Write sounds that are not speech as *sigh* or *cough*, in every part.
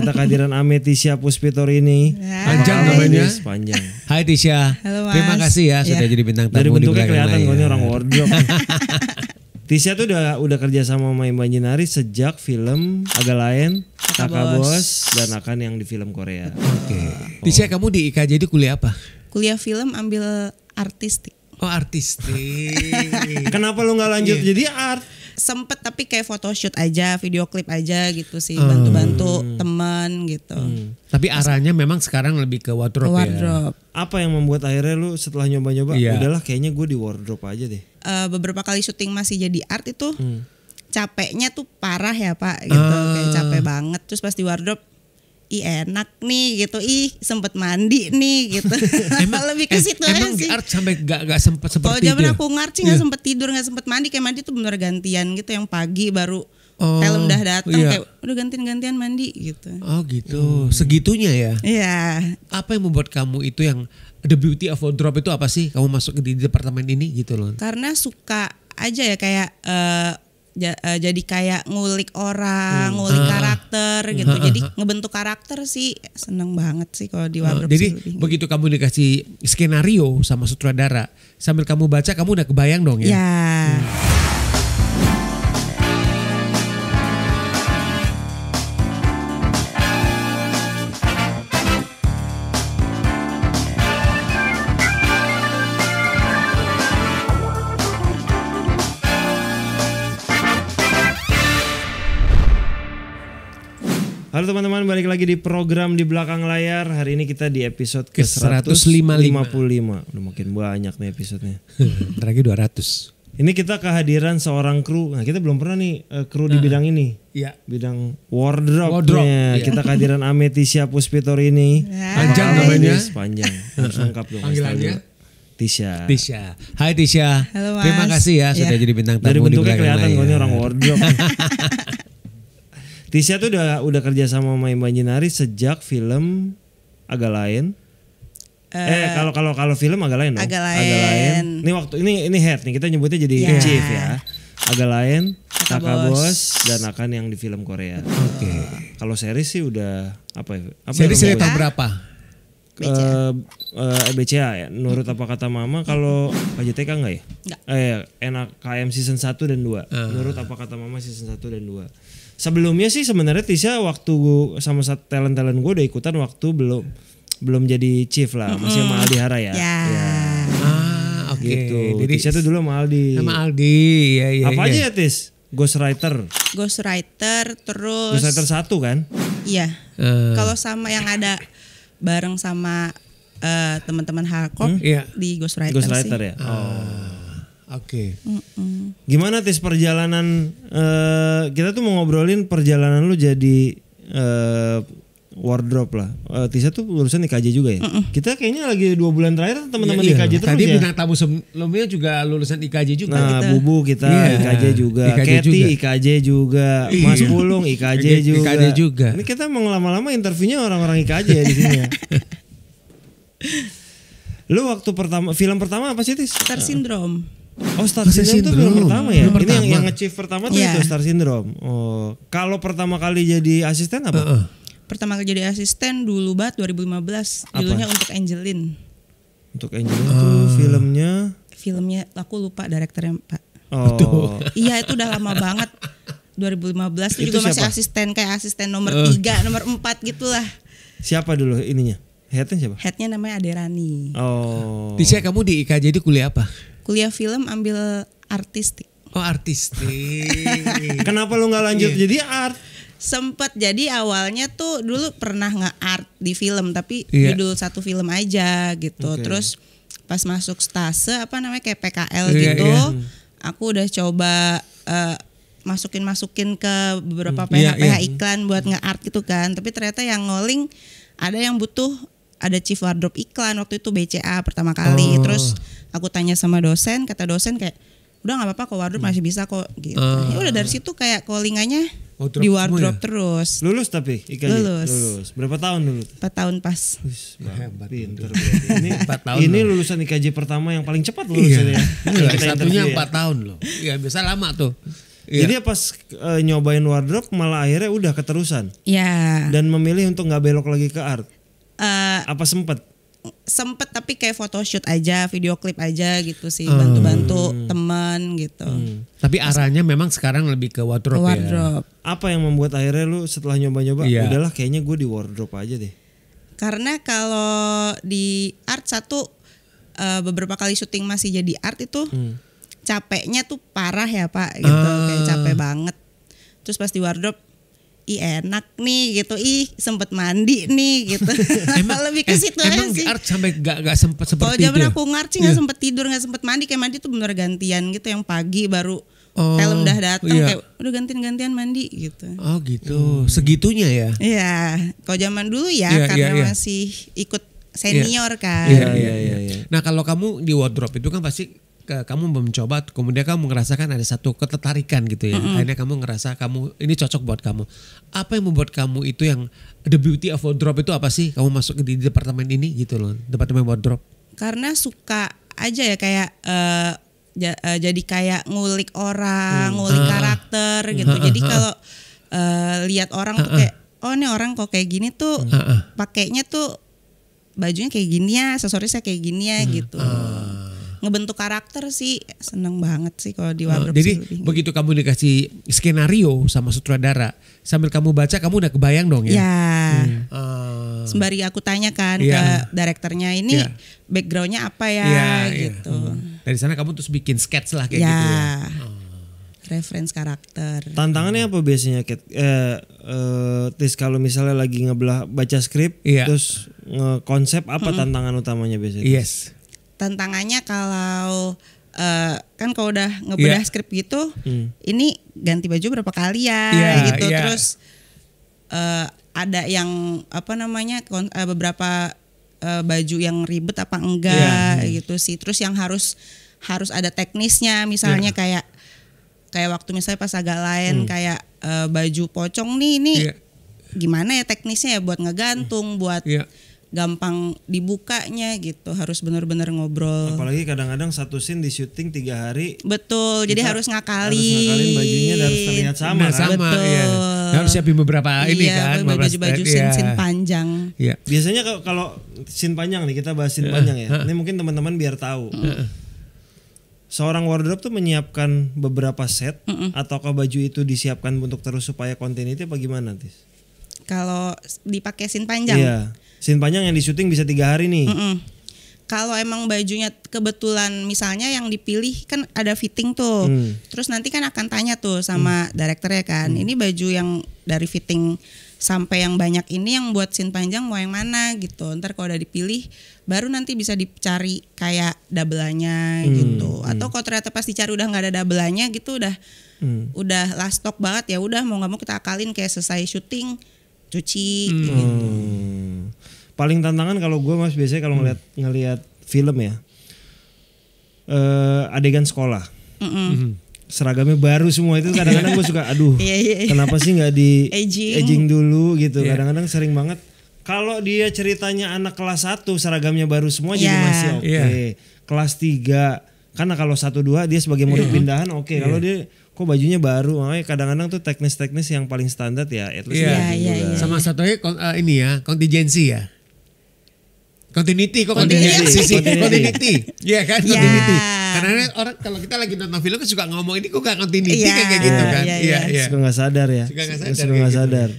kita kehadiran Ame Tisha Puspitor ini. Ya. Panjang namanya. Panjang. Hai Tisha. Halo Mas. Terima kasih ya, ya. sudah jadi bintang tamu Dari bentuknya di kelihatan kalau ini orang wardrobe. *laughs* Tisha tuh udah udah kerja sama Mai Jinari sejak film agak lain Kakak Bos dan akan yang di film Korea. Oke. Okay. Oh. Tisha kamu di IKJ itu kuliah apa? Kuliah film ambil artistik. Oh artistik. Kenapa lu nggak lanjut yeah. jadi art? sempet tapi kayak foto shoot aja, video klip aja gitu sih, hmm. bantu-bantu hmm. teman gitu. Hmm. Tapi arahnya memang sekarang lebih ke wardrobe. Ke ya? wardrobe. Ya. Apa yang membuat akhirnya lu setelah nyoba-nyoba, iya. udahlah kayaknya gue di wardrobe aja deh. Uh, beberapa kali syuting masih jadi art itu. Hmm capeknya tuh parah ya pak gitu uh. kayak ah. capek banget terus pas di wardrobe ih enak nih gitu ih sempet mandi nih gitu *laughs* emang, lebih ke situ aja emang sih emang sampai gak, gak sempet sempet kalau zaman aku ngarci nggak yeah. Iya. sempet tidur nggak sempet mandi kayak mandi tuh bener gantian gitu yang pagi baru Oh, film udah datang iya. kayak udah gantian-gantian mandi gitu. Oh gitu, hmm. segitunya ya. Iya. Apa yang membuat kamu itu yang the beauty of wardrobe itu apa sih? Kamu masuk di departemen ini gitu loh. Karena suka aja ya kayak uh, Eh, jadi kayak ngulik orang, hmm. ngulik uh, karakter gitu. Uh, jadi ngebentuk karakter sih seneng banget sih kalau di ah, wardrobe. Uh, jadi sih begitu kamu dikasih skenario sama sutradara, sambil kamu baca kamu udah kebayang dong ya. Yeah. Hmm. Halo teman-teman, balik lagi di program di belakang layar. Hari ini kita di episode ke 155. Udah makin banyak nih episodenya. Lagi *laughs* 200. Ini kita kehadiran seorang kru. Nah, kita belum pernah nih uh, kru di bidang ini. Iya. Bidang wardrobe. wardrobe iya. Kita kehadiran *laughs* Ametisia Puspitor ini. Panjang namanya. Panjang. Harus lengkap dong. Panggilannya. Tisha. Tisha. Hai Tisha. Halo Mas. Terima kasih ya iya. sudah jadi bintang tamu Dari bentuknya di kelihatan kalau ini orang wardrobe. *laughs* Tisha tuh udah udah kerja sama sama Imaginary sejak film agak lain. Uh, eh kalau kalau kalau film agak lain dong. Agak lain. Ini waktu ini ini head nih kita nyebutnya jadi yeah. chief ya. Agak lain, Kakak bos dan akan yang di film Korea. Oke. Okay. kalau series sih udah apa ya? seri series tahun berapa? BCA. Uh, eh, uh, eh, BCA ya. Menurut apa kata Mama kalau PJTK enggak ya? Enggak. Eh, enak KM season 1 dan 2. Uh. Ah. Menurut apa kata Mama season 1 dan 2 sebelumnya sih sebenarnya Tisha waktu gua, sama talent talent gue udah ikutan waktu belum belum jadi chief lah mm -hmm. masih mahal Aldi Hara ya. Yeah. Yeah. Ah, oke. Okay. Gitu. Jadi Tisha tuh dulu sama Aldi. Sama Aldi, ya ya. Apa ya. aja ya Tis? Ghostwriter. Ghostwriter terus. Ghostwriter satu kan? Iya. Uh. Kalau sama yang ada bareng sama uh, teman-teman Harkop hmm? yeah. di Ghostwriter. Ghostwriter sih. ya. Ah. Oh. Oke. Okay. Gimana tes perjalanan uh, kita tuh mau ngobrolin perjalanan lu jadi uh, wardrobe lah. Uh, Tisa tuh lulusan IKJ juga ya. Mm -mm. Kita kayaknya lagi dua bulan terakhir teman-teman ya, iya. IKJ iya. terus Tadi ya. bintang tamu sebelumnya juga lulusan IKJ juga. Nah, kita. Bubu kita yeah. IKJ juga, Keti IKJ juga, iya. Mas Bulung Pulung IKJ juga. IKJ juga. Ini kita mau lama-lama interviewnya orang-orang IKJ ya di sini ya. *laughs* Lu waktu pertama film pertama apa sih Tis? Star Syndrome. Oh Star Syndrome, Syndrome tuh film pertama ya. Film Ini yang yang nge pertama tuh yeah. itu Star Syndrome. Oh, kalau pertama kali jadi asisten apa? Uh -uh. Pertama kali jadi asisten dulu banget 2015. Apa? untuk Angelin. Untuk Angelin uh. filmnya filmnya aku lupa direkturnya Pak. Oh. Iya itu udah lama banget. 2015 itu, itu juga siapa? masih asisten kayak asisten nomor uh. Eh. 3, nomor 4 gitulah. Siapa dulu ininya? Headnya siapa? Headnya namanya Aderani. Oh. Tisha kamu di IKJ itu kuliah apa? kuliah film ambil artistik. Oh artistik. *laughs* Kenapa lu nggak lanjut yeah. jadi art? Sempet jadi awalnya tuh dulu pernah nge-art di film tapi yeah. judul satu film aja gitu. Okay. Terus pas masuk stase apa namanya kayak PKL yeah, gitu, yeah. aku udah coba uh, eh, masukin masukin ke beberapa PH yeah, PH iklan buat nge-art gitu kan. Tapi ternyata yang ngoling ada yang butuh ada chief wardrobe iklan waktu itu BCA pertama kali. Oh. Terus aku tanya sama dosen kata dosen kayak udah nggak apa-apa kok wardrobe hmm. masih bisa kok gitu uh. ya udah dari situ kayak callingannya oh, di ya? wardrobe ya? terus lulus tapi IKJ lulus. lulus berapa tahun lulus empat tahun pas hebat ini *laughs* ini lulusan IKJ pertama yang paling cepat lulusnya. iya. Ya. iya satunya ya. empat tahun loh ya biasa lama tuh Ya. Jadi pas e, nyobain wardrobe malah akhirnya udah keterusan. Iya. Dan memilih untuk nggak belok lagi ke art. Uh, apa sempet? sempet tapi kayak foto shoot aja, video klip aja gitu sih, hmm. bantu-bantu hmm. teman gitu. Hmm. Tapi arahnya memang sekarang lebih ke wardrobe. Ke ya? wardrobe. Ya. Apa yang membuat akhirnya lu setelah nyoba-nyoba, yeah. udahlah kayaknya gue di wardrobe aja deh. Karena kalau di art satu eh, beberapa kali syuting masih jadi art itu hmm. capeknya tuh parah ya pak, gitu uh. kayak ah. capek banget. Terus pas di wardrobe ih enak nih gitu ih sempet mandi nih gitu *laughs* emang, *laughs* lebih ke situ emang sih art sampai gak gak sempet sempet kalau zaman ya? aku ngarci nggak iya. sempet tidur nggak sempet mandi kayak mandi tuh bener gantian gitu yang pagi baru Oh, Telem dah datang iya. kayak udah gantian-gantian mandi gitu. Oh gitu, hmm. segitunya ya? Iya, kalau zaman dulu ya yeah, karena yeah, yeah. masih ikut senior yeah. kan. Iya, iya iya iya. Nah kalau kamu di wardrobe itu kan pasti kamu mencoba kemudian kamu merasakan ada satu ketertarikan gitu ya mm -hmm. akhirnya kamu ngerasa kamu ini cocok buat kamu apa yang membuat kamu itu yang the beauty of wardrobe itu apa sih kamu masuk di departemen ini gitu loh departemen wardrobe karena suka aja ya kayak uh, jadi kayak ngulik orang hmm. ngulik uh, karakter gitu uh, jadi ah. kalau uh, lihat orang tuh kayak oh ini orang kok kayak gini tuh pakainya tuh bajunya kayak gini ya aksesorisnya kayak gini ya hmm. gitu uh ngebentuk karakter sih seneng banget sih kalau di wardrobe. jadi begitu kamu dikasih skenario sama sutradara, sambil kamu baca kamu udah kebayang dong ya. Ya. Hmm. Uh, Sembari aku tanyakan yeah. ke direkturnya ini yeah. backgroundnya apa ya yeah, iya. gitu. Yeah. Hmm. Dari sana kamu terus bikin sketch lah kayak yeah. gitu ya. Uh. Reference karakter. Tantangannya apa biasanya, Kit? Eh, eh, Tis kalau misalnya lagi ngebelah baca skrip, iya. terus ngekonsep apa -hmm. tantangan utamanya biasanya? Yes tantangannya kalau uh, kan kalau udah ngebedah yeah. skrip gitu, hmm. ini ganti baju berapa kali ya yeah, gitu. Yeah. Terus uh, ada yang apa namanya eh, beberapa uh, baju yang ribet apa enggak yeah. Hmm. gitu sih. Terus yang harus harus ada teknisnya misalnya yeah. kayak kayak waktu misalnya pas agak lain hmm. kayak uh, baju pocong nih ini yeah. gimana ya teknisnya ya buat ngegantung, hmm. buat yeah gampang dibukanya gitu harus benar-benar ngobrol apalagi kadang-kadang satu scene di syuting tiga hari betul jadi harus ngakali harus ngakalin bajunya dan harus terlihat sama nah, kan? sama betul. Ya. harus siapin beberapa iya, ini kan baju-baju scene, scene iya. panjang iya. biasanya kalau scene panjang nih kita bahas scene uh, panjang ya uh, ini mungkin teman-teman biar tahu uh, seorang wardrobe tuh menyiapkan beberapa set uh, ataukah baju itu disiapkan untuk terus supaya continuity apa gimana tis kalau dipakai scene panjang yeah Scene panjang yang di syuting bisa tiga hari nih. Mm -mm. Kalau emang bajunya kebetulan misalnya yang dipilih kan ada fitting tuh. Mm. Terus nanti kan akan tanya tuh sama mm. direkturnya kan, mm. ini baju yang dari fitting sampai yang banyak ini yang buat scene panjang mau yang mana gitu ntar kalau udah dipilih baru nanti bisa dicari kayak doubleannya mm. gitu hmm. atau mm. kalau ternyata pas dicari udah nggak ada doubleannya gitu udah mm. udah last stock banget ya udah mau nggak mau kita akalin kayak selesai syuting cuci hmm. gitu paling tantangan kalau gue mas biasanya kalau ngelihat hmm. ngelihat film ya uh, adegan sekolah mm -mm. Mm -hmm. seragamnya baru semua itu kadang-kadang gue suka aduh *laughs* yeah, yeah, yeah. kenapa sih nggak di aging. aging dulu gitu iya. kadang-kadang sering banget kalau dia ceritanya anak kelas 1 seragamnya baru semua yeah. jadi iya. masih oke okay. Iya. kelas 3 karena kalau satu dua dia sebagai murid pindahan oke okay. kalau dia kok bajunya baru makanya kadang-kadang tuh teknis-teknis yang paling standar ya at least yeah. Yeah, yeah, yeah. sama satunya eh, ini ya kontingensi ya Continuity kok continuity. Iya, sisi continuity. Iya kan iya. continuity. Yeah. Karena orang kalau kita lagi nonton film kan suka ngomong ini kok gak continuity yeah. kayak gitu iya, kan. Iya iya. Suka gak sadar ya. Suka gak sadar. Suka gak gitu. sadar.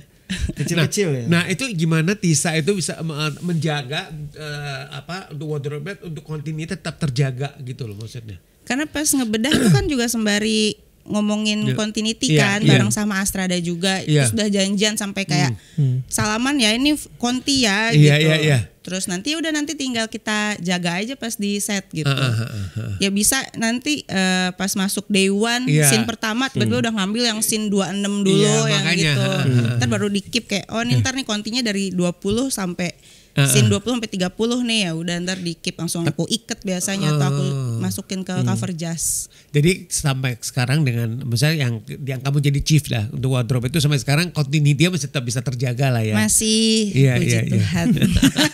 Kecil-kecil nah, ya. Nah, itu gimana Tisa itu bisa menjaga uh, apa untuk wardrobe untuk continuity tetap terjaga gitu loh maksudnya. Karena pas ngebedah itu kan juga sembari ngomongin yeah. continuity yeah. kan yeah. bareng sama Astrada juga yeah. udah janjian sampai hmm, kayak mm. salaman ya ini konti ya yeah, gitu. Yeah, yeah. Terus nanti udah nanti tinggal kita jaga aja pas di set gitu. Uh, uh, uh, uh. Ya bisa nanti uh, pas masuk day one yeah. scene pertama tiba-tiba hmm. udah ngambil yang scene 26 dulu yeah, yang makanya. gitu. Uh, Ntar baru dikip kayak oh ntar nih kontinya dari 20 sampai uh, scene 20 sampai 30 nih ya udah ntar di keep langsung aku ikat biasanya uh, atau aku oh. masukin ke hmm. cover jas. Jadi sampai sekarang dengan misalnya yang yang kamu jadi chief lah untuk wardrobe itu sampai sekarang continuity dia masih tetap bisa terjaga lah ya. Masih iya, puji iya, Iya.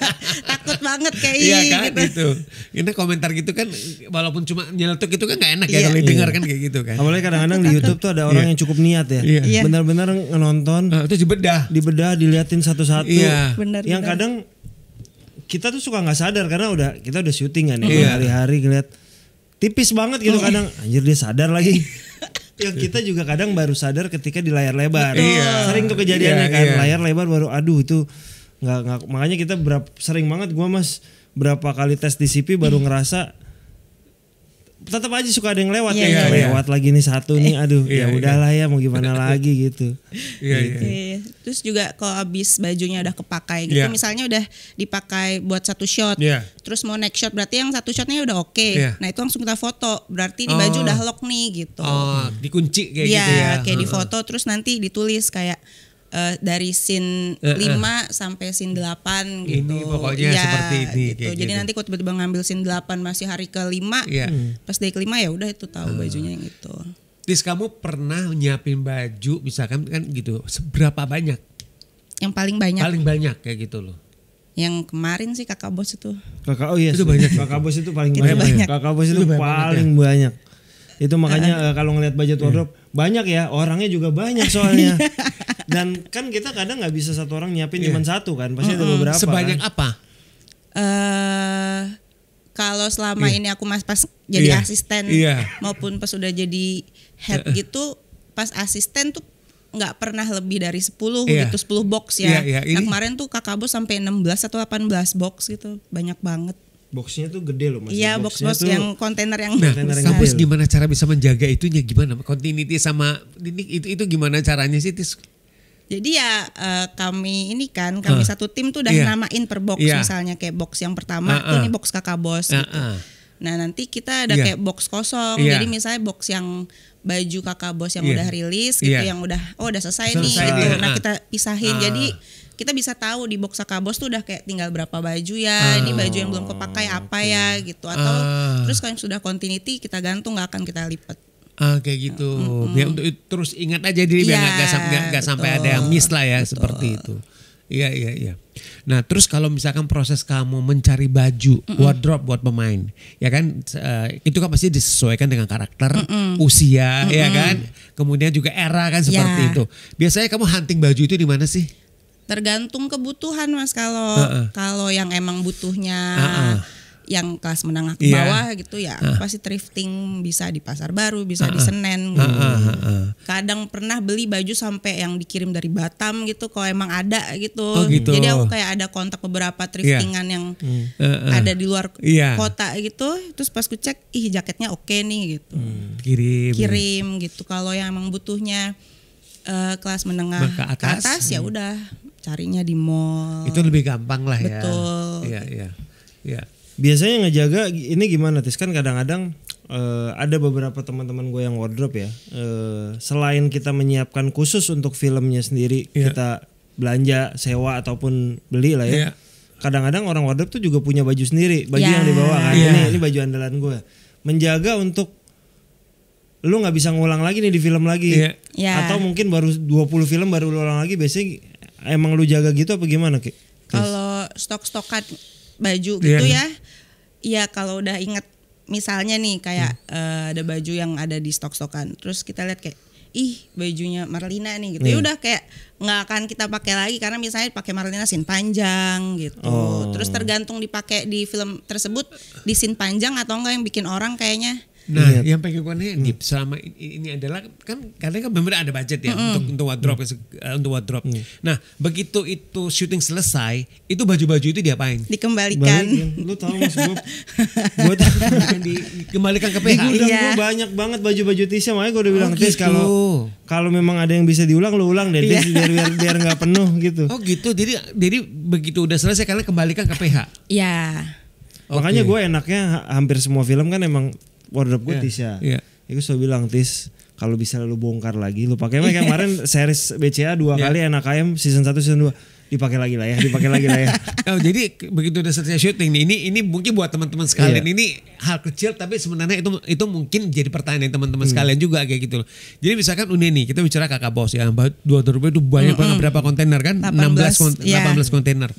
*laughs* Takut banget kayak Iya kan gitu. gitu. Ini komentar gitu kan walaupun cuma nyeletuk itu kan gak enak ya iya. ya kalau didengar iya. kan kayak gitu kan. Apalagi kadang-kadang di YouTube tuh ada orang iya. yang cukup niat ya. Yeah. Iya. Benar-benar nonton. Uh, itu dibedah. Dibedah diliatin satu-satu. Iya. Bener, yang kadang kita tuh suka nggak sadar karena udah kita udah syuting kan ya yeah. hari-hari ngeliat tipis banget gitu iya. kadang anjir dia sadar lagi yang *laughs* ya, kita juga kadang baru sadar ketika di layar lebar iya. sering tuh kejadiannya iya, kan iya. layar lebar baru aduh itu nggak nggak makanya kita berapa sering banget gua mas berapa kali tes DCP baru ngerasa tetap aja suka ada yang lewat yeah, ya yeah, iya. lewat yeah. lagi nih satu nih aduh yeah, ya iya. udahlah yeah. ya mau gimana *laughs* lagi gitu. yeah, iya. gitu. yeah. Terus juga kalau abis bajunya udah kepakai gitu yeah. misalnya udah dipakai buat satu shot. Yeah. Terus mau next shot berarti yang satu shotnya udah oke. Okay. Yeah. Nah itu langsung kita foto berarti di baju oh. udah lock nih gitu. Oh dikunci kayak yeah, gitu ya. kayak uh -huh. di foto terus nanti ditulis kayak uh, dari scene uh, uh. 5 sampai scene 8 gitu. Ini pokoknya ya, seperti ini gitu. Kayak Jadi gitu. nanti kalau tiba-tiba ngambil scene 8 masih hari kelima, yeah. Hmm. pas dari kelima ya udah itu tahu uh. bajunya itu. Tis kamu pernah nyiapin baju misalkan kan gitu seberapa banyak? Yang paling banyak. Paling banyak kayak gitu loh. Yang kemarin sih kakak bos itu. Kakak oh iya. Itu banyak. Ya? kakak bos itu paling banyak. banyak. Kakak bos itu, itu paling banyak. banyak. Itu makanya uh, kalau ngelihat budget hmm. wardrobe banyak ya orangnya juga banyak soalnya *laughs* iya. dan kan kita kadang nggak bisa satu orang nyiapin yeah. cuma satu kan pasti uh ada beberapa sebanyak kan? apa uh, kalau selama yeah. ini aku mas pas jadi yeah. asisten yeah. maupun pas sudah jadi head iya. gitu pas asisten tuh nggak pernah lebih dari 10 yeah. Iya. gitu 10 box ya. Yeah, yeah. Nah, kemarin tuh Kakak Bos sampai 16 atau 18 box gitu. Banyak banget boxnya tuh gede loh mas. Iya box box yang kontainer yang. Nah, kontainer yang kampus gede gimana cara bisa menjaga itunya gimana? Continuity sama ini itu itu gimana caranya sih? Tis? Jadi ya uh, kami ini kan kami uh, satu tim tuh udah yeah. namain per box yeah. misalnya kayak box yang pertama uh, uh. ini ah. box kakak bos uh, uh. Nah nanti kita ada yeah. kayak box kosong. Yeah. Jadi misalnya box yang baju kakak bos yang yeah. udah rilis gitu yeah. yang udah oh udah selesai, selesai nih gitu. Nah kita pisahin uh. jadi kita bisa tahu di box Sakabos tuh udah kayak tinggal berapa baju ya, oh, ini ah, baju yang belum kepakai apa ya gitu atau uh. terus kalau sudah continuity kita gantung nggak akan kita lipat. Ah, kayak gitu. Mm-hmm. Ya untuk terus ingat aja diri yeah, biar nggak iya, nggak nggak sampai ada yang miss lah ya betul. seperti itu. Iya iya iya. Nah terus kalau misalkan proses kamu mencari baju, mm -mm. wardrobe buat pemain, ya kan uh, itu kan pasti disesuaikan dengan karakter, mm -mm. usia, mm -mm. ya kan. Kemudian juga era kan seperti yeah. itu. Biasanya kamu hunting baju itu di mana sih? tergantung kebutuhan mas kalau uh -uh. kalau yang emang butuhnya uh -uh. yang kelas menengah ke iya. bawah gitu ya uh. pasti thrifting bisa di pasar baru bisa uh -uh. di senen gitu. uh -uh. Uh -uh. kadang pernah beli baju sampai yang dikirim dari Batam gitu kalau emang ada gitu, oh, gitu. jadi aku kayak ada kontak beberapa iya. thriftingan yeah. yang uh -uh. ada di luar yeah. kota gitu terus pas ku cek ih jaketnya oke okay nih gitu hmm. kirim iya. kirim gitu kalau yang emang butuhnya uh, kelas menengah ke atas, ke atas ya hmm. udah carinya di mall. Itu lebih gampang lah ya. Betul. Iya, iya. ya. Biasanya ngejaga ini gimana Tis? Kan kadang-kadang uh, ada beberapa teman-teman gue yang wardrobe ya. Uh, selain kita menyiapkan khusus untuk filmnya sendiri, yeah. kita belanja, sewa ataupun beli lah ya. Iya. Kadang-kadang orang wardrobe tuh juga punya baju sendiri, baju yeah. yang iya. dibawa kan. Yeah. Ini iya. ini baju andalan gue. Menjaga untuk lu nggak bisa ngulang lagi nih di film lagi. Yeah. Yeah. Atau mungkin baru 20 film baru ulang lagi biasanya emang lu jaga gitu apa gimana ki? Kalau stok-stokan baju yeah. gitu iya. ya, ya kalau udah inget misalnya nih kayak hmm. uh, ada baju yang ada di stok-stokan, terus kita lihat kayak ih bajunya Marlina nih gitu. Yeah. Ya iya. udah kayak nggak akan kita pakai lagi karena misalnya pakai Marlina sin panjang gitu. Oh. Terus tergantung dipakai di film tersebut di sin panjang atau enggak yang bikin orang kayaknya Nah, Ingat. yang pengekoannya hmm. selama ini, ini adalah kan kadang kan benar ada budget ya hmm. untuk untuk wardrobe hmm. Eh, untuk wardrobe. Hmm. Nah, begitu itu syuting selesai, itu baju-baju itu diapain? Dikembalikan. Ya, lu tahu maksud gue buat *laughs* dikembalikan ke PH. udah iya. gue banyak banget baju-baju Tisha, makanya gue udah bilang oh, kalau gitu. kalau memang ada yang bisa diulang lu ulang deh, yeah. biar biar biar nggak penuh gitu. Oh gitu. Jadi jadi begitu udah selesai kalian kembalikan ke PH. Iya. Okay. Makanya gue enaknya hampir semua film kan emang wardrobe gue yeah. Tis ya. Yeah. Itu selalu bilang Tis kalau bisa lu bongkar lagi lu pakai kayak kemarin *laughs* series BCA dua yeah. kali anak ayam season 1 season 2 dipakai lagi lah ya, dipakai lagi lah ya. *laughs* oh, jadi begitu udah selesai syuting nih, ini ini mungkin buat teman-teman sekalian yeah. ini hal kecil tapi sebenarnya itu itu mungkin jadi pertanyaan teman-teman hmm. sekalian juga kayak gitu loh. Jadi misalkan Uni nih, kita bicara kakak bos ya, dua ribu itu banyak mm -hmm. banget berapa kontainer kan? 18 18 kontainer. Yeah. 18 kontainer.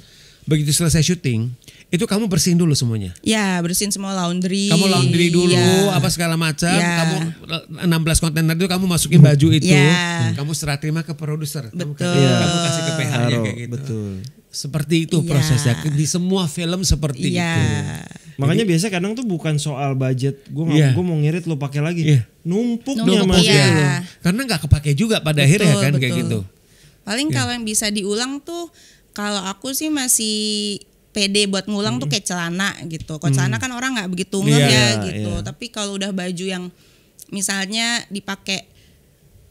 Begitu selesai syuting, itu kamu bersihin dulu semuanya. Ya, bersihin semua laundry. Kamu laundry dulu ya. apa segala macam. Ya. Kamu 16 eh, kontainer itu kamu masukin baju itu. Ya. Kamu serah terima ke produser. Betul. Kamu, kamu kasih ke PH-nya kayak gitu. Betul. Seperti itu ya. prosesnya di semua film seperti ya. itu. Makanya Jadi, biasa kadang tuh bukan soal budget. Gue yeah. gue mau ngirit lo pakai lagi. Yeah. Numpuknya Numpuk, mas iya. iya. Karena nggak kepake juga pada betul, akhirnya kan betul. kayak gitu. Paling yeah. kalau yang bisa diulang tuh kalau aku sih masih pede buat ngulang hmm. tuh kayak celana gitu. Kalau hmm. celana kan orang nggak begitu ngeh yeah, ya iya. gitu. Yeah. Tapi kalau udah baju yang misalnya dipakai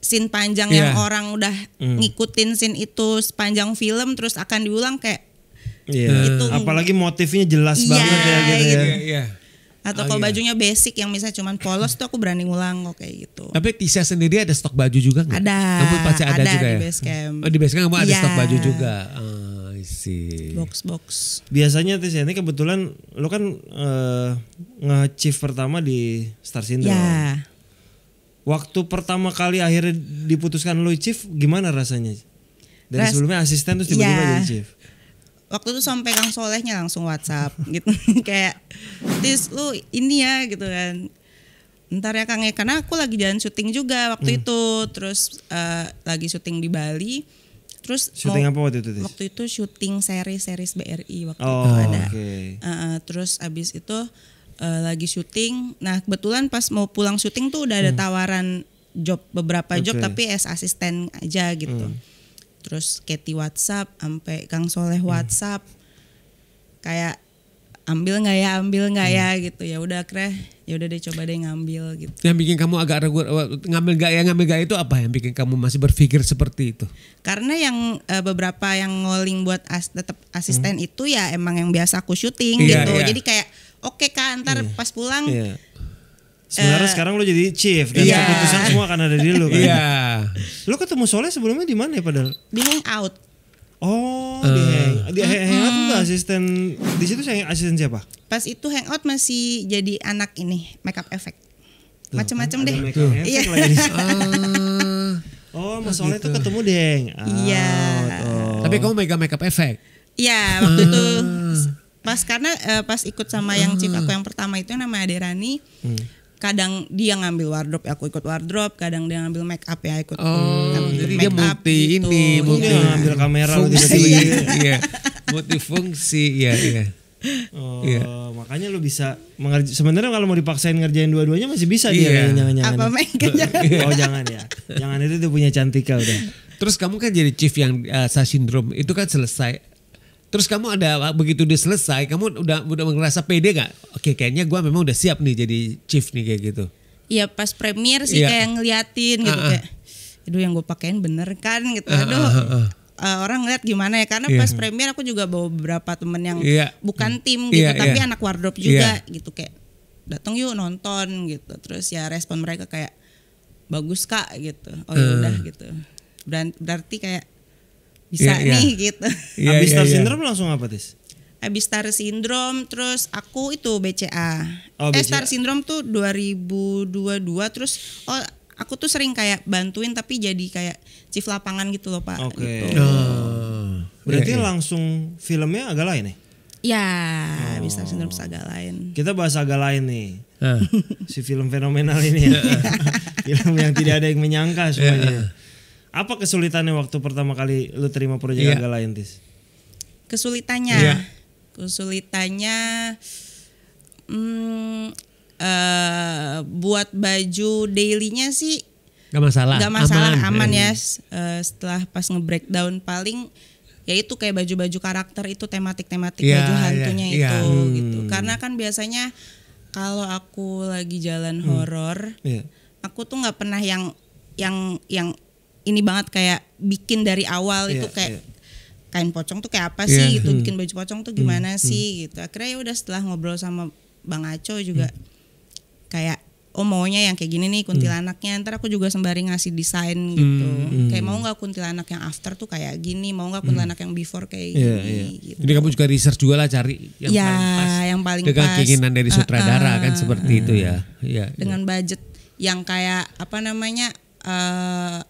sin panjang yeah. yang iya. orang udah mm. ngikutin sin itu sepanjang film terus akan diulang kayak yeah. gitu. Eh, apalagi motifnya jelas yeah, banget ya gitu, gitu. ya. Yeah, iya, Atau oh, kalau bajunya basic yang misalnya cuman polos tuh aku berani ngulang kok kayak gitu. Tapi Tisha sendiri ada stok baju juga nggak? Ada. Kamu pasti ada, ada juga di ya. Basecamp. Oh, di Basecamp kamu ada stok baju juga. Ah see. Box box. Biasanya Tis ya, ini kebetulan lo kan uh, nge-chief pertama di Star Syndrome. Ya. Waktu pertama kali akhirnya diputuskan lo chief gimana rasanya? Dari Ras sebelumnya asisten terus tiba-tiba ya. jadi chief. Waktu itu sampai Kang Solehnya langsung WhatsApp *laughs* gitu kayak Tis lu ini ya gitu kan ntar ya Kang ya karena aku lagi jalan syuting juga waktu hmm. itu terus uh, lagi syuting di Bali terus syuting apa waktu itu Tis? waktu itu syuting seri series BRI waktu oh, itu ada okay. uh, terus abis itu uh, lagi syuting nah kebetulan pas mau pulang syuting tuh udah ada hmm. tawaran job beberapa okay. job tapi as asisten aja gitu hmm. terus Katy WhatsApp sampai Kang Soleh hmm. WhatsApp kayak ambil nggak ya ambil nggak hmm. ya gitu ya udah keren ya udah deh coba deh ngambil gitu yang bikin kamu agak ragu eh, ngambil gak ya ngambil gak ya itu apa yang bikin kamu masih berpikir seperti itu karena yang e, beberapa yang ngoling buat as, tetap asisten hmm. itu ya emang yang biasa aku syuting iya, gitu iya. jadi kayak oke okay, kak ntar iya. pas pulang iya. Sebenarnya uh, sekarang lo jadi chief dan iya. keputusan semua akan ada di lo kan. Iya. Lo ketemu Soleh sebelumnya di mana ya padahal? Di out. Oh, uh, eh, di, hang, di hang, hangout mm, asisten di situ saya asisten siapa? Pas itu hangout masih jadi anak ini makeup effect. Macam-macam deh. Iya. *laughs* oh, masalahnya gitu. itu ketemu deh. Iya. Oh, Tapi kamu mega makeup effect. Iya, waktu itu ah. pas karena uh, pas ikut sama yang ah. cip aku yang pertama itu namanya Derani. Hmm kadang dia ngambil wardrobe aku ikut wardrobe kadang dia ngambil make up ya ikut oh jadi dia multi gitu. ini iya. multi iya. ngambil kamera fungsi *laughs* iya multi fungsi iya iya Oh, iya. makanya lu bisa sebenarnya kalau mau dipaksain ngerjain dua-duanya masih bisa iya. dia jangan-jangan. Apa main *laughs* Oh, jangan ya. Jangan itu tuh punya cantika udah. Terus kamu kan jadi chief yang uh, eh, syndrome itu kan selesai Terus kamu ada begitu udah selesai, kamu udah udah merasa pede gak? Oke, kayaknya gue memang udah siap nih jadi chief nih kayak gitu. Iya pas premier sih ya. kayak ngeliatin gitu uh -uh. kayak, aduh yang gue pakein bener kan gitu, ah, aduh. Uh -uh. Uh uh, orang ngeliat gimana ya karena yeah. pas premier aku juga bawa beberapa temen yang yeah. bukan hmm. tim iya, gitu yeah, tapi yeah. anak wardrobe iya. juga yeah. gitu kayak datang yuk nonton gitu terus ya respon mereka kayak bagus kak gitu oh ya hmm. udah gitu Ber berarti kayak bisa yeah, iya. nih gitu. Yeah, Abis yeah, Star yeah. Syndrome langsung apa, Tis? Abis Star Syndrome terus aku itu BCA. Oh, BCA. Eh Star Syndrome tuh 2022 terus oh aku tuh sering kayak bantuin tapi jadi kayak chief lapangan gitu loh, Pak. Oke. Okay. Gitu. Oh. Berarti yeah, yeah. langsung filmnya agak lain nih? Ya, iya, oh. bisa sindrom agak lain. Kita bahas agak lain nih. Uh. si film fenomenal ini ya. *laughs* film yang tidak ada yang menyangka semuanya. Yeah. Iya. Apa kesulitannya waktu pertama kali lu terima proyek yeah. agak lain, Tis? Kesulitannya. Yeah. Kesulitannya hmm, uh, buat baju dailynya sih Gak masalah. Gak masalah, aman, aman ya. Uh, setelah pas nge-breakdown paling ya itu kayak baju-baju karakter itu tematik-tematik yeah, baju iya, hantunya yeah, itu yeah. Hmm. Gitu. Karena kan biasanya kalau aku lagi jalan hmm. yeah. aku tuh nggak pernah yang yang yang ini banget kayak bikin dari awal yeah, itu iya, kayak yeah. kain pocong tuh kayak apa iya. sih yeah. gitu, hmm. bikin baju pocong tuh gimana hmm, hmm. sih gitu. Akhirnya ya udah setelah ngobrol sama Bang Aco juga hmm. kayak oh maunya yang kayak gini nih kuntilanaknya hmm. ntar aku juga sembari ngasih desain gitu hmm, kayak mau nggak kuntilanak yang after tuh kayak gini mau nggak kuntilanak hmm. yang before kayak yeah, gini yeah. Gitu. jadi kamu juga research juga lah cari yang yeah, paling pas yang paling dengan pas. keinginan dari sutradara uh, uh, kan seperti uh, itu ya yeah, dengan iya, budget yang kayak apa namanya uh,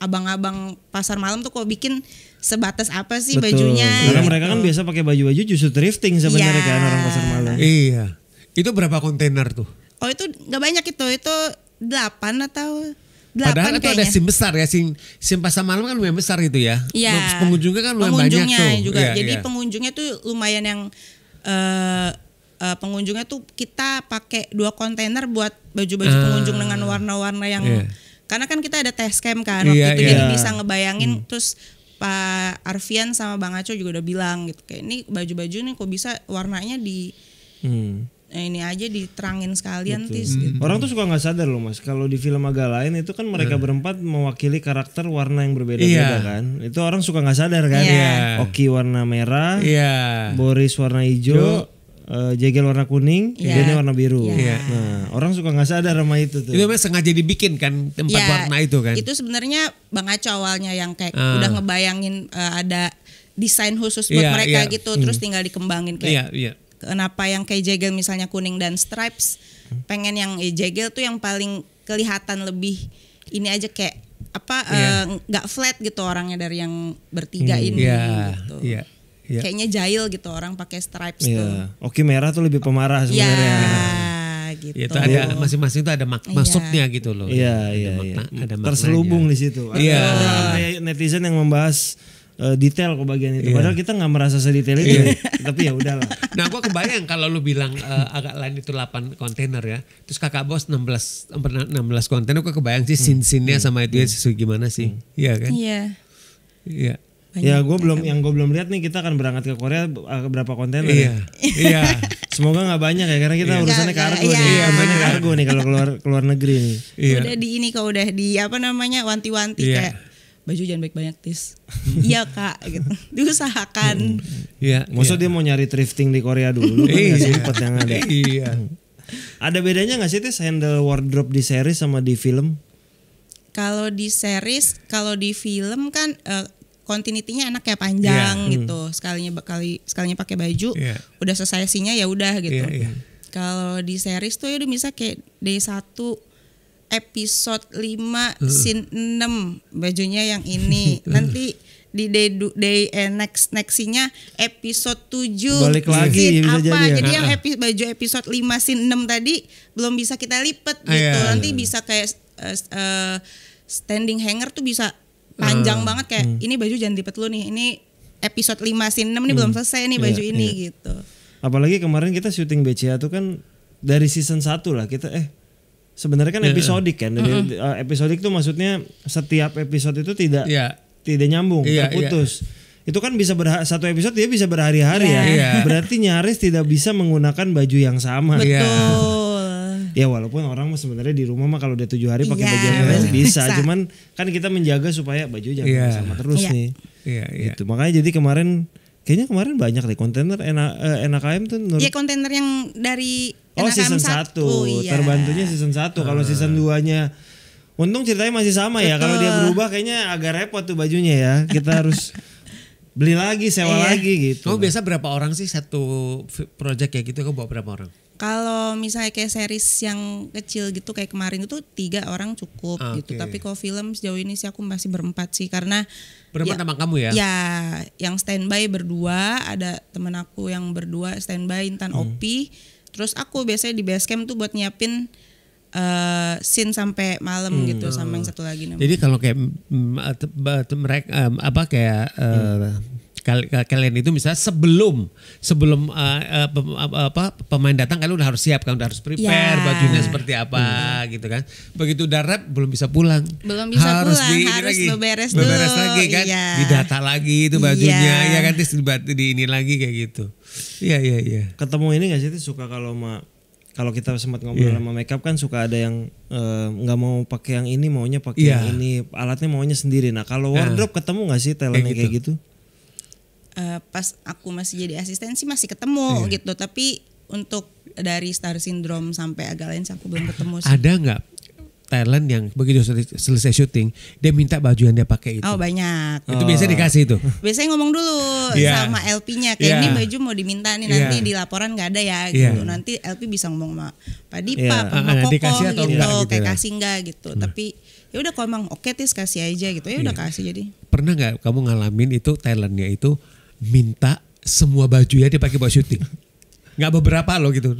abang-abang pasar malam tuh kok bikin sebatas apa sih Betul. bajunya karena gitu. mereka kan biasa pakai baju-baju justru thrifting iya. sebenarnya ya. kan orang pasar malam iya itu berapa kontainer tuh oh itu nggak banyak itu itu delapan atau delapan? Padahal itu ada sim besar ya, sim sim pasar malam kan lumayan besar gitu ya. Iya. Pengunjungnya kan lumayan pengunjungnya banyak tuh. juga. Ya, Jadi ya. pengunjungnya tuh lumayan yang uh, uh, pengunjungnya tuh kita pakai dua kontainer buat baju-baju uh, pengunjung dengan warna-warna yang yeah karena kan kita ada test cam kan iya, waktu yeah, itu yeah. jadi bisa ngebayangin hmm. terus Pak Arfian sama Bang Aco juga udah bilang gitu kayak ini baju-baju nih kok bisa warnanya di hmm eh, ini aja diterangin sekalian gitu. tis gitu. Orang tuh suka nggak sadar loh Mas, kalau di film agak lain itu kan mereka hmm. berempat mewakili karakter warna yang berbeda-beda yeah. kan. Itu orang suka nggak sadar kan. Yeah. Iya. Oki warna merah, yeah. Boris warna hijau, uh, eh, jegel warna kuning, yeah. jegelnya warna biru. Yeah. Iya. Nah, orang suka nggak sadar sama itu tuh. Itu memang sengaja dibikin kan tempat yeah, warna itu kan. Itu sebenarnya Bang Aco awalnya yang kayak uh. udah ngebayangin uh, ada desain khusus buat yeah, mereka yeah. gitu, hmm. terus tinggal dikembangin kayak. Yeah, yeah. Kenapa yang kayak jegel misalnya kuning dan stripes, pengen yang eh, jegel tuh yang paling kelihatan lebih ini aja kayak apa iya. nggak yeah. uh, flat gitu orangnya dari yang bertiga hmm. ini yeah. gitu. Yeah yeah. kayaknya jahil gitu orang pakai stripes yeah. tuh. Oke merah tuh lebih pemarah iya, sebenarnya. Yeah, gitu. Itu ada masing-masing tuh ada mak iya. maksudnya gitu loh. Iya iya. Makna, iya. ada Terselubung di situ. Iya. Ada, netizen yang membahas uh, detail ke bagian itu. iya. Padahal kita nggak merasa sedetail itu, iya. *laughs* tapi ya udahlah. Nah, gua kebayang kalau lu bilang uh, agak lain itu 8 kontainer ya. Terus kakak bos 16 16 kontainer gua kebayang sih hmm. sin-sinnya hmm. sama itu ya, hmm. ya gimana sih. Hmm. Iya hmm. kan? Iya. Iya. Banyak ya gue belum yang gue belum lihat nih kita akan berangkat ke Korea eh, berapa konten iya ya? iya semoga nggak banyak ya karena kita iya. urusannya gak, kargo iya. nih iya, banyak kargo nih kalau keluar keluar negeri nih iya. udah di ini kau udah di apa namanya wanti-wanti iya. kayak baju jangan baik banyak tis *laughs* iya kak gitu diusahakan hmm. iya hmm. maksud iya. dia mau nyari thrifting di Korea dulu kan iya. yang ada iya ada bedanya nggak sih tis handle wardrobe di series sama di film kalau di series kalau di film kan uh, continuity-nya anak kayak panjang yeah. gitu. Hmm. Sekalinya kali sekalinya pakai baju yeah. udah selesai sinya ya udah gitu. Yeah, yeah. Kalau di series tuh ya udah bisa kayak dari satu episode 5 uh. scene 6 bajunya yang ini. *laughs* Nanti di day, day eh, next next nextnya episode 7 balik lagi scene ya, apa jadi, ya. jadi yang epi, baju episode 5 scene 6 tadi belum bisa kita lipet iya, gitu. ah, gitu iya, nanti iya. bisa kayak uh, uh, standing hanger tuh bisa panjang hmm. banget kayak hmm. ini baju jangan dipet lu nih ini episode 5 sin 6 nih hmm. belum selesai nih baju yeah, ini yeah. gitu apalagi kemarin kita syuting BCA tuh kan dari season 1 lah kita eh sebenarnya kan iya. episodik kan Jadi mm -hmm. Eh, episodik tuh maksudnya setiap episode itu tidak yeah. tidak nyambung yeah, terputus yeah. Itu kan bisa berha satu episode dia bisa berhari-hari yeah. ya. Yeah. Berarti nyaris tidak bisa menggunakan baju yang sama. Betul. Iya. Iya. Ya walaupun orang mah sebenarnya di rumah mah kalau udah tujuh hari pakai yeah, baju bisa. bisa. Cuman kan kita menjaga supaya baju jangan yeah. sama terus yeah. nih. Iya, yeah, yeah. Gitu. Makanya jadi kemarin kayaknya kemarin banyak deh kontainer enak eh, NKM tuh Iya, kontainer yang dari Oh, NKM season satu Oh, iya. Terbantunya season satu. Uh. Kalau ah. season 2-nya Untung ceritanya masih sama Betul. ya. Kalau dia berubah kayaknya agak repot tuh bajunya ya. Kita harus *laughs* beli lagi sewa iya. lagi gitu. Kamu biasa berapa orang sih satu project kayak gitu? Kamu bawa berapa orang? Kalau misalnya kayak series yang kecil gitu kayak kemarin itu tiga orang cukup okay. Ah, gitu. Tapi kalau film sejauh ini sih aku masih berempat sih karena berempat ya, kamu ya? Ya, yang standby berdua ada temen aku yang berdua standby Intan hmm. Opi. Terus aku biasanya di basecamp tuh buat nyiapin uh, scene sampai malam hmm. gitu sama yang satu lagi namanya. Jadi kalau kayak mm, eh, mereka um, apa kayak uh, hmm kalian itu misalnya sebelum sebelum uh, uh, apa pemain datang kalian udah harus siap kan udah harus prepare yeah. bajunya seperti apa hmm. gitu kan begitu darat belum bisa pulang belum bisa harus pulang di, harus lagi, beberes dulu lagi kan yeah. didata lagi itu bajunya yeah. ya iya kan di, di ini lagi kayak gitu iya iya iya ketemu ini gak sih suka kalau mak kalau kita sempat ngobrol yeah. sama makeup kan suka ada yang eh, nggak uh, mau pakai yang ini maunya pakai yeah. yang ini alatnya maunya sendiri nah kalau nah. wardrobe uh, ketemu nggak sih talentnya kayak gitu, kayak gitu? Uh, pas aku masih jadi asisten sih masih ketemu yeah. gitu tapi untuk dari star syndrome sampai agak lain aku belum ketemu sih. ada nggak talent yang begitu selesai syuting dia minta baju yang dia pakai itu. Oh banyak. Itu oh. biasanya dikasih itu. *laughs* Biasanya ngomong dulu yeah. sama LP-nya kayak yeah. ini iya. baju mau diminta nih nanti yeah. di laporan nggak ada ya iya. gitu. Yeah. Nanti LP bisa ngomong sama Pak Dipa, yeah. Pak ah, Koko gitu, enggak, gitu, kayak kasih enggak gitu. Nah. Tapi ya udah kalau emang oke tis kasih aja gitu ya udah yeah. kasih jadi. Pernah nggak kamu ngalamin itu talentnya itu minta semua baju ya dia pakai buat syuting? *laughs* nggak beberapa loh gitu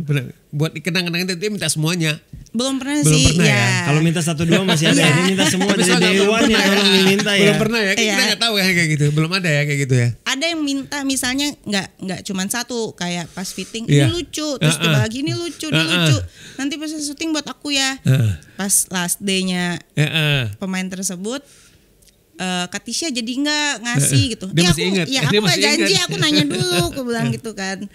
buat kenang-kenangan itu minta semuanya belum pernah belum sih pernah ya, ya. kalau minta satu dua masih ada ini iya. ya? minta semua dari dewan ya tolong diminta ya belum pernah ya, ya? Ya? ya. kita iya. nggak tahu ya kayak gitu belum ada ya kayak gitu ya ada yang minta misalnya nggak nggak cuman satu kayak pas fitting ya. ini lucu terus uh -uh. dibagi ini lucu uh -uh. ini lucu nanti pas syuting buat aku ya uh pas last day-nya uh -uh. pemain tersebut uh, Katisha jadi nggak ngasih uh, gitu. Dia ya, masih aku, Ya, aku nggak janji, aku nanya dulu, aku bilang gitu kan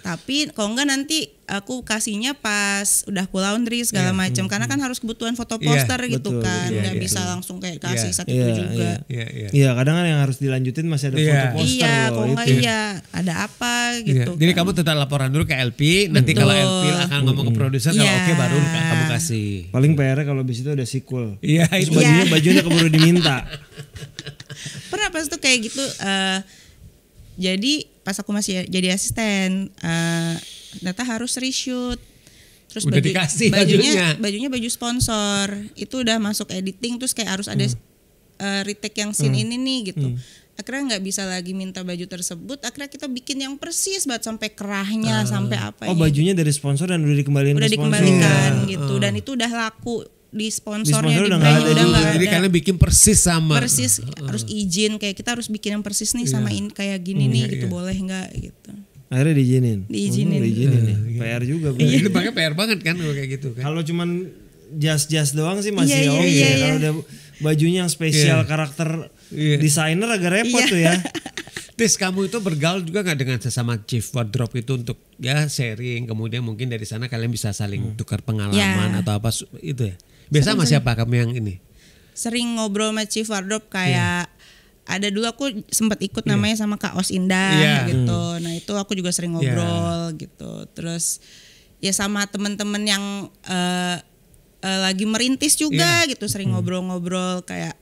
tapi kalau enggak nanti aku kasihnya pas udah aku laundry segala yeah. macam hmm, karena hmm. kan harus kebutuhan foto iya, poster yeah, gitu betul, kan iya, nggak yeah, bisa iya. langsung kayak kasih satu itu juga iya kadang kan yang harus dilanjutin masih ada foto poster iya kalau enggak iya ada apa gitu kan. jadi kamu tetap laporan dulu ke LP nanti betul. kalau LP akan ngomong ke produser kalau oke okay, baru kamu kasih paling PR kalau bis itu ada sequel iya itu bajunya bajunya keburu diminta *laughs* pernah pas tuh kayak gitu uh, jadi pas aku masih jadi asisten uh, ternyata harus reshoot terus udah baju, dikasih bajunya bajunya. bajunya baju sponsor itu udah masuk editing terus kayak harus ada hmm. uh, retake yang scene hmm. ini nih gitu hmm. akhirnya nggak bisa lagi minta baju tersebut akhirnya kita bikin yang persis banget sampai kerahnya uh. sampai apa oh bajunya ya. dari sponsor dan udah dikembalikan udah dikembalikan ya. gitu uh. dan itu udah laku di sponsornya di, sponsor di brand udah nggak ada. Jadi kalian bikin persis sama. Persis uh. harus izin kayak kita harus bikin yang persis nih yeah. in, kayak gini hmm, nih yeah, gitu yeah. boleh nggak gitu. Akhirnya diizinin. Diizinin. Hmm, diizinin uh, ya. PR juga. Iya. Itu pakai PR banget kan kayak gitu kan. Kalau cuman jas-jas doang sih masih yeah, iya, oke. Okay. Yeah, yeah, Kalau ada bajunya yang spesial yeah. karakter yeah. desainer agak repot yeah. tuh ya. *laughs* Tis kamu itu bergaul juga nggak dengan sesama chief wardrobe itu untuk ya sharing kemudian mungkin dari sana kalian bisa saling hmm. tukar pengalaman yeah. atau apa itu ya? Biasa sama siapa kamu yang ini? Sering ngobrol sama Chief Wardrobe kayak yeah. ada dulu aku sempat ikut yeah. namanya sama Kak Os Indah yeah. gitu. Hmm. Nah, itu aku juga sering ngobrol yeah. gitu. Terus ya sama temen-temen yang uh, uh, lagi merintis juga yeah. gitu, sering hmm. ngobrol-ngobrol hmm. kayak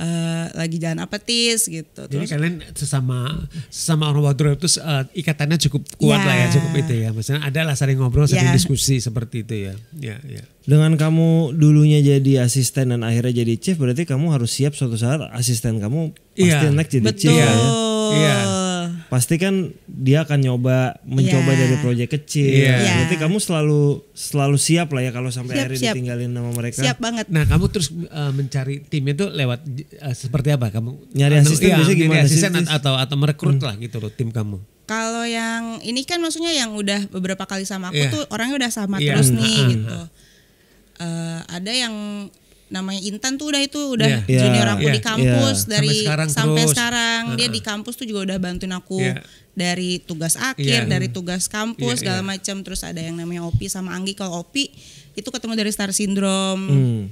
uh, lagi jalan apetis gitu. Jadi kalian sesama sesama orang wardrobe itu uh, eh, ikatannya cukup kuat yeah. lah ya, iya. cukup itu ya. Maksudnya ada lah sering ngobrol, sering yeah. diskusi seperti itu ya. Ya, ya. Dengan kamu dulunya jadi asisten dan akhirnya jadi chief, berarti kamu harus siap suatu saat asisten kamu iya. pasti yeah. naik jadi ya. Betul. chief. Iya. Yeah. Yeah pasti kan dia akan nyoba mencoba yeah. dari proyek kecil. Yeah. Yeah. Berarti kamu selalu selalu siap lah ya kalau sampai siap, akhirnya siap. ditinggalin sama mereka. Siap banget. Nah, kamu terus uh, mencari tim itu lewat uh, seperti apa? Kamu nyari uh, asisten iya, gimana asisten atau atau merekrut hmm. lah gitu loh tim kamu. Kalau yang ini kan maksudnya yang udah beberapa kali sama aku yeah. tuh orangnya udah sama yeah. terus nih -hmm. gitu. Uh, ada yang namanya Intan tuh udah itu udah yeah. Iya. junior aku yeah. di kampus yeah. dari sampai sekarang, sampai sekarang uh -huh. dia di kampus tuh juga udah bantuin aku yeah. dari tugas akhir, yeah. dari tugas kampus yeah, segala iya. macam terus ada yang namanya Opi sama Anggi kalau Opi itu ketemu dari Star Syndrome. mm.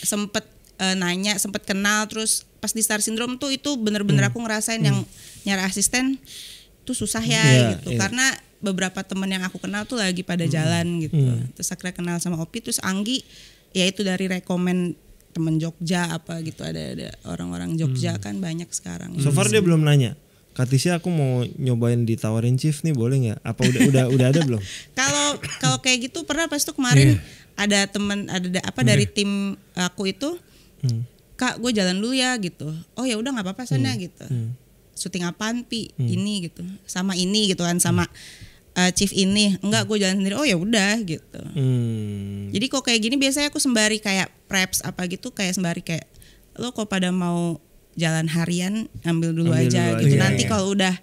Sempet uh, nanya, sempet kenal terus pas di Star Syndrome tuh itu bener-bener mm. aku ngerasain mm. yang hmm. nyari asisten tuh susah ya yeah, gitu yeah. karena beberapa temen yang aku kenal tuh lagi pada mm. jalan gitu. mm. Terus akhirnya kenal sama Opi terus Anggi ya itu dari rekomend temen Jogja apa gitu ada ada orang-orang Jogja hmm. kan banyak sekarang. So far hmm. dia belum nanya. Katisi aku mau nyobain ditawarin chief nih boleh nggak? Apa udah udah udah ada belum? *laughs* Kalau kalau kayak gitu pernah pas itu kemarin yeah. ada temen ada apa dari iya. tim aku itu hmm. kak gue jalan dulu ya gitu. Oh ya udah nggak apa-apa sana hmm. gitu. Hmm. Syuting apaan pi hmm. ini gitu sama ini gitu kan sama hmm uh, chief ini enggak gue jalan sendiri oh ya udah gitu hmm. jadi kok kayak gini biasanya aku sembari kayak preps apa gitu kayak sembari kayak lo kok pada mau jalan harian ambil dulu ambil aja dulu gitu aja. nanti iya. kalau udah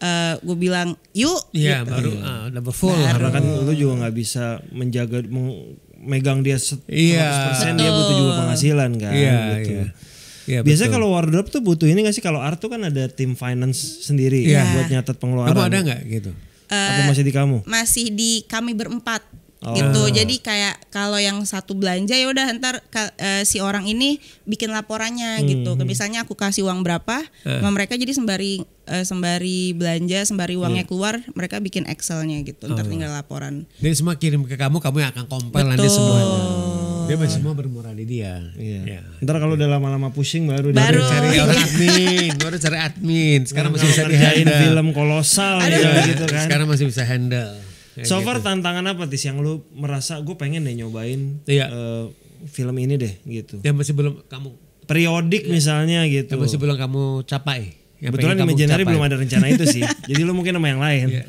uh, eh, gue bilang yuk ya gitu. baru uh, iya. ah, double full baru. karena kan lu juga nggak bisa menjaga megang dia 100% iya. dia butuh juga penghasilan kan iya, gitu. Iya. Ya, Biasanya kalau wardrobe tuh butuh ini gak sih? Kalau art tuh kan ada tim finance sendiri ya. buat nyatat pengeluaran. Kamu ada nggak gitu? Apa eh, masih di kamu? Masih di kami berempat. Oh. gitu jadi kayak kalau yang satu belanja ya udah ntar uh, si orang ini bikin laporannya hmm. gitu hmm. misalnya aku kasih uang berapa eh. sama mereka jadi sembari uh, sembari belanja sembari uangnya yeah. keluar mereka bikin excelnya gitu ntar oh. tinggal laporan jadi semua kirim ke kamu kamu yang akan compile nanti semuanya dia semua bermurah di dia. Iya. Ya. Ntar kalau udah lama-lama pusing baru baru cari orang *laughs* admin, baru cari admin. Sekarang masih bisa dihandle. film kolosal gitu, gitu kan. Sekarang masih bisa handle. Ya, so far gitu. tantangan apa tis yang lu merasa gue pengen deh nyobain iya. uh, film ini deh gitu. Yang masih belum kamu periodik iya. misalnya gitu. Yang masih belum kamu capai. Yang Betulan Januari belum ada rencana itu sih. *laughs* Jadi lu mungkin sama yang lain. Iya.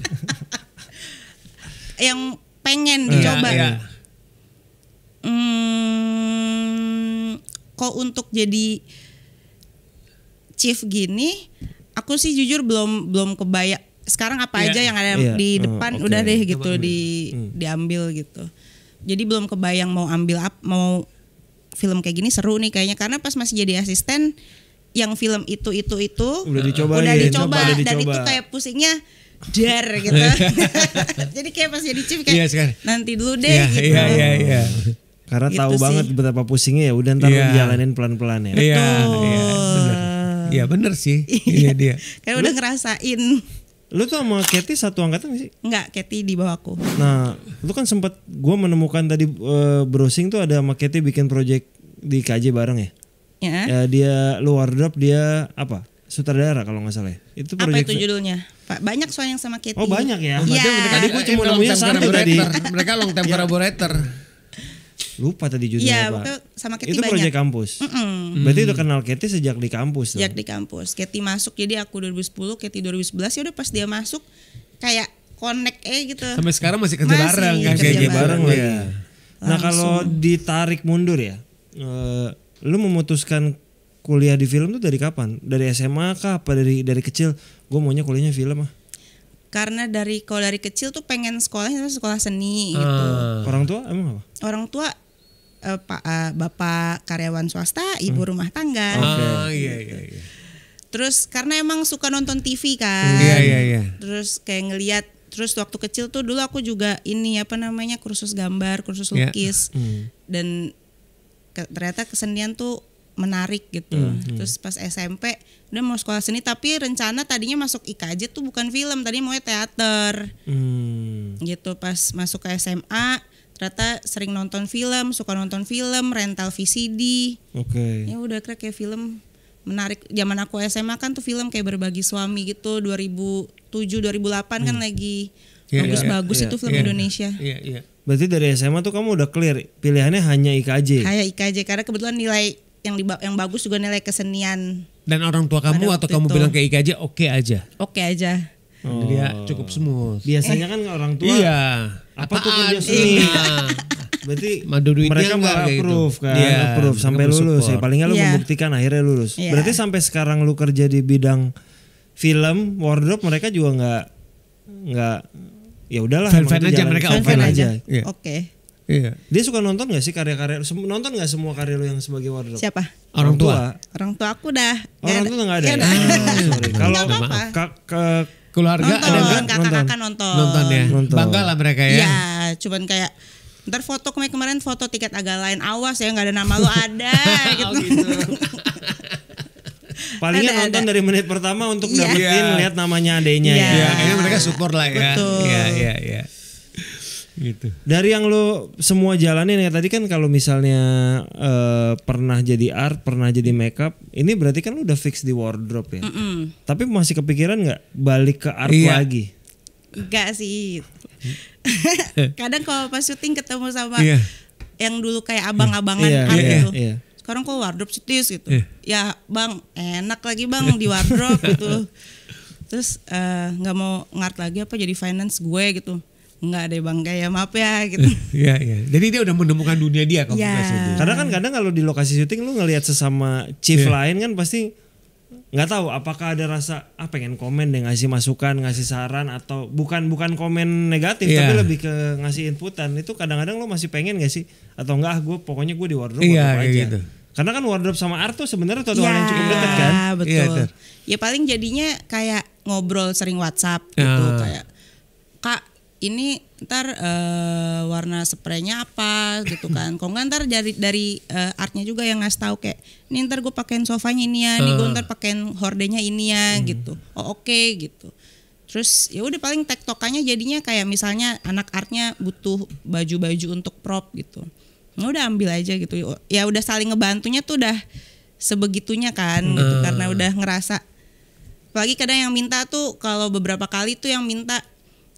yang pengen iya. dicoba. Iya, iya hmm, kok untuk jadi chief gini aku sih jujur belum belum kebayak. sekarang apa yeah. aja yang ada yeah. di depan uh, oh, okay. udah deh gitu di hmm. diambil gitu jadi belum kebayang mau ambil up mau film kayak gini seru nih kayaknya karena pas masih jadi asisten yang film itu itu itu udah dicoba udah ya, dicoba, udah dicoba itu kayak pusingnya jar gitu *laughs* jadi kayak pas jadi chief kayak yeah, iya, nanti dulu deh yeah, gitu yeah, yeah, yeah. Karena gitu tahu sih. banget betapa pusingnya ya udah ntar yeah. jalanin pelan-pelan ya. Iya. Iya bener. Ya, bener sih. *laughs* Iya. iya dia. Karena udah ngerasain. Lu tuh sama Kathy satu angkatan sih? Enggak, Kathy di bawahku. Nah, lu kan sempat gue menemukan tadi uh, browsing tuh ada sama Kathy bikin project di KJ bareng ya? Ya. ya dia luar wardrobe dia apa? Sutradara kalau nggak salah ya. Itu project Apa itu judulnya? banyak soal yang sama Kathy. Oh, banyak ya. Iya. Tadi gue cuma nemunya satu tadi. Mereka long term iya. collaborator. Lupa tadi judulnya ya, apa. sama Keti itu proyek kampus. Mm -mm. Berarti udah kenal Keti sejak di kampus. Sejak di kampus. Keti masuk jadi aku 2010, Keti 2011 ya udah pas dia masuk kayak connect eh gitu. Sampai sekarang masih kerja masih bareng kan kerja, kerja iya, bareng, bareng ya. Nah, kalau ditarik mundur ya, uh, lu memutuskan kuliah di film tuh dari kapan? Dari SMA kah apa dari dari kecil gue maunya kuliahnya film ah? karena dari kalau dari kecil tuh pengen sekolahnya sekolah seni uh. gitu. Ah. Orang tua emang apa? Orang tua uh, eh, Pak uh, eh, Bapak karyawan swasta, ibu hmm. rumah tangga. Okay. Ah, gitu. Oh iya iya iya. Terus karena emang suka nonton TV kan. Hmm, iya iya iya. Terus kayak ngelihat terus waktu kecil tuh dulu aku juga ini apa namanya kursus gambar, kursus iya. lukis. Yeah. Hmm. Dan ke, ternyata kesenian tuh menarik gitu. Hmm, hmm. Terus pas SMP udah mau sekolah seni tapi rencana tadinya masuk IKJ tuh bukan film, tadi mau teater. Hmm. Gitu pas masuk ke SMA ternyata sering nonton film suka nonton film rental VCD oke okay. ya udah kira kayak film menarik zaman aku SMA kan tuh film kayak berbagi suami gitu 2007 2008 kan hmm. kan lagi iya, iya, bagus-bagus yeah, bagus, yeah, bagus yeah, itu iya, film yeah, Indonesia. Iya, yeah, iya. Yeah. Berarti dari SMA tuh kamu udah clear pilihannya hanya IKJ. Hanya IKJ karena kebetulan nilai yang di, yang bagus juga nilai kesenian. Dan orang tua kamu atau kamu bilang ke IKJ oke okay aja. Oke okay aja. Ya oh. Dia cukup semua Biasanya eh. kan orang tua Iya apa tuh kerja iya. seni *laughs* berarti madu duitnya mereka enggak gitu. approve kan yeah, approve sampai lulus ya palingnya lu iya. membuktikan akhirnya lulus iya. berarti sampai sekarang lu kerja di bidang film wardrobe mereka juga nggak nggak ya udahlah fan fan aja mereka fan fan aja, oke Iya. Dia suka nonton gak sih karya-karya? Nonton gak semua karya lu yang sebagai wardrobe? Siapa? Orang, tua. Orang tua aku dah. Orang tua gak ada. Ya? Ah, Kalau Keluarga nonton, ada nggak? kakak nonton. Nonton ya. Nonton. Bangga lah mereka ya. ya cuman kayak ntar foto kemarin kemarin foto tiket agak lain awas ya nggak ada nama lu ada *laughs* gitu. Oh, gitu. Palingnya ada, nonton ada. dari menit pertama untuk yeah. dapetin yeah. lihat namanya adanya yeah. ya. Iya, kayaknya mereka support lah ya. Betul. ya iya, iya. iya gitu. Dari yang lo semua jalanin ya tadi kan kalau misalnya e, pernah jadi art, pernah jadi makeup, ini berarti kan lo udah fix di wardrobe ya. Mm -mm. Tapi masih kepikiran nggak balik ke art iya. lagi? Enggak sih. *laughs* Kadang kalau pas syuting ketemu sama iya. yang dulu kayak abang-abangan iya, art iya, itu. Iya, Sekarang kok wardrobe sitis gitu. Iya. Ya bang, enak lagi bang di wardrobe gitu. *laughs* Terus eh, nggak uh, mau ngart lagi apa jadi finance gue gitu nggak ada bang kayak maaf ya gitu. *laughs* Iya iya. Jadi dia udah menemukan dunia dia kalau yeah. Iya. itu. Karena kan kadang kalau di lokasi syuting lu ngelihat sesama chief yeah. lain kan pasti nggak tahu apakah ada rasa ah pengen komen deh ngasih masukan ngasih saran atau bukan bukan komen negatif yeah. tapi lebih ke ngasih inputan itu kadang-kadang lu masih pengen gak sih atau enggak ah, gue pokoknya gue di wardrobe, yeah, iya, aja gitu. karena kan wardrobe sama art tuh sebenarnya tuh yeah, yang cukup dekat kan betul. Yeah, iya, ya paling jadinya kayak ngobrol sering WhatsApp gitu uh. kayak ini ntar uh, warna spraynya apa gitu *clears throat* kan kok nggak ntar dari dari uh, artnya juga yang ngasih tahu kayak ini ntar gue pakein sofanya ini ya uh. nih gue ah. ntar pakein hordenya ini ya hmm. gitu oh oke okay, gitu terus ya udah paling tektokannya jadinya kayak misalnya anak artnya butuh baju-baju untuk prop gitu nah, udah ambil aja gitu ya udah saling ngebantunya tuh udah sebegitunya kan hmm. gitu ah. karena udah ngerasa apalagi kadang yang minta tuh kalau beberapa kali tuh yang minta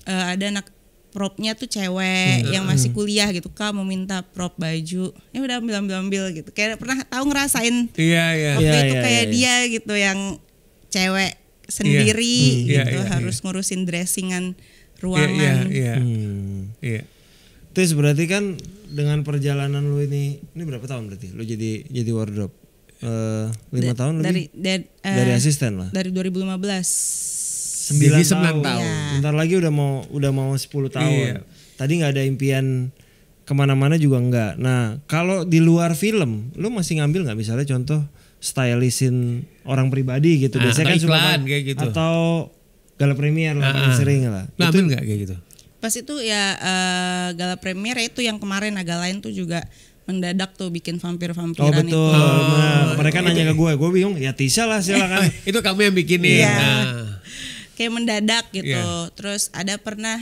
uh, ada anak propnya tuh cewek hmm. yang masih hmm. kuliah gitu kak mau minta prop baju ini ya udah ambil ambil ambil gitu kayak pernah tahu ngerasain iya, iya. waktu iya, itu iya, kayak iya. dia iya. gitu yang cewek iya. sendiri hmm, iya. gitu iya, iya, harus iya. ngurusin dressingan ruangan iya, iya, iya. Hmm. iya. terus berarti kan dengan perjalanan lu ini ini berapa tahun berarti lu jadi jadi wardrobe uh, lima da tahun dari, lebih dari, dari, uh, eh, dari asisten lah dari 2015 sembilan 9 tahun. Ya. Bentar lagi udah mau udah mau 10 iya. tahun. Iya. Tadi nggak ada impian kemana-mana juga nggak. Nah kalau di luar film, lu masih ngambil nggak misalnya contoh stylistin orang pribadi gitu. Ah, Biasanya kan iklan, suka kayak gitu. atau gala premier lah nah, sering lah. Lu ambil nggak kayak gitu? Pas itu ya uh, eh, gala premier itu yang kemarin agak lain tuh juga mendadak tuh bikin vampir-vampiran oh, betul. itu. Nah, oh, nah, mereka nanya ke gue, gue bingung. Ya Tisha lah silakan. *laughs* itu kamu yang bikin nih. Iya. Yeah. Nah kayak mendadak gitu. Yeah. Terus ada pernah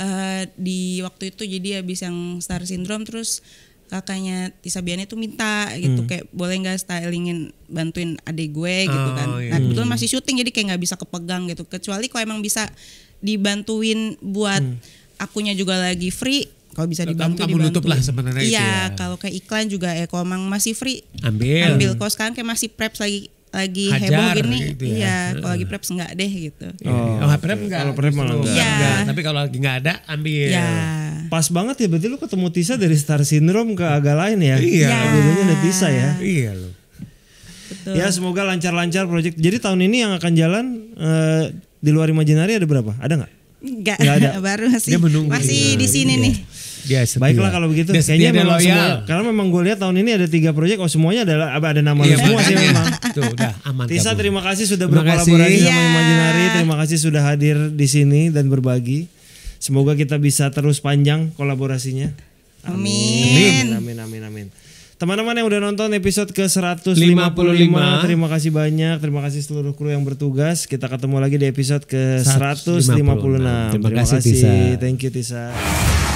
uh, di waktu itu jadi habis yang star syndrome terus kakaknya Tisabian itu minta gitu hmm. kayak boleh nggak stylingin bantuin adik gue gitu kan. oh, kan. Iya. Nah, betul hmm. masih syuting jadi kayak nggak bisa kepegang gitu. Kecuali kalau emang bisa dibantuin buat hmm. akunya juga lagi free kalau bisa dibantu kamu, kamu dibantu. lah sebenarnya iya ya. kalau kayak iklan juga ya kalau emang masih free ambil ambil kos sekarang kayak masih preps lagi lagi Hajar, heboh gini gitu ya. iya kalau lagi preps enggak deh gitu oh, oh prep enggak kalau prep malah enggak, ya. enggak. tapi kalau lagi enggak ada ambil ya. pas banget ya berarti lu ketemu Tisa dari Star Syndrome ke agak lain ya iya ya. ada Tisa ya iya lo Betul. ya semoga lancar-lancar project jadi tahun ini yang akan jalan uh, di luar imajinari ada berapa ada nggak Nggak. Enggak ada. *laughs* baru masih masih iya. di sini ya. nih. Iya. Dia ya, setia. Baiklah kalau begitu. Dia setia, dan loyal. Semua, karena memang gue lihat tahun ini ada tiga proyek oh semuanya adalah apa? ada nama iya, semua sih memang. *laughs* Tuh udah aman. Tisa kabur. terima kasih sudah terima berkolaborasi kasih. sama yeah. Imaginary. Terima kasih sudah hadir di sini dan berbagi. Semoga kita bisa terus panjang kolaborasinya. Amin. Amin amin amin. amin. Teman-teman yang udah nonton episode ke 155 Terima kasih banyak Terima kasih seluruh kru yang bertugas Kita ketemu lagi di episode ke 156, 156. Terima, terima kasih Tisa Thank you Tisa